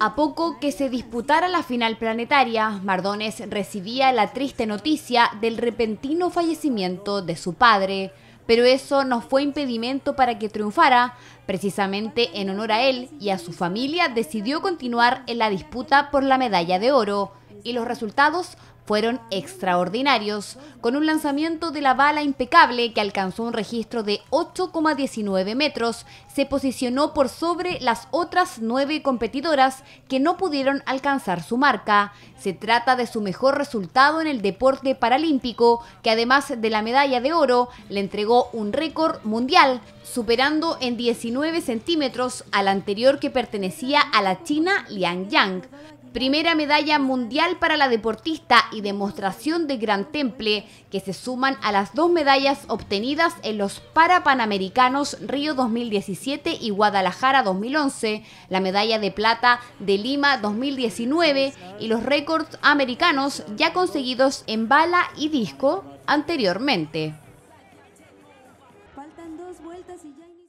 A poco que se disputara la final planetaria, Mardones recibía la triste noticia del repentino fallecimiento de su padre, pero eso no fue impedimento para que triunfara. Precisamente en honor a él y a su familia decidió continuar en la disputa por la medalla de oro y los resultados fueron extraordinarios, con un lanzamiento de la bala impecable que alcanzó un registro de 8,19 metros, se posicionó por sobre las otras nueve competidoras que no pudieron alcanzar su marca. Se trata de su mejor resultado en el deporte paralímpico, que además de la medalla de oro, le entregó un récord mundial, superando en 19 centímetros al anterior que pertenecía a la China Liang Yang primera medalla mundial para la deportista y demostración de gran temple, que se suman a las dos medallas obtenidas en los Parapanamericanos Río 2017 y Guadalajara 2011, la medalla de plata de Lima 2019 y los récords americanos ya conseguidos en bala y disco anteriormente. Faltan vueltas y ya...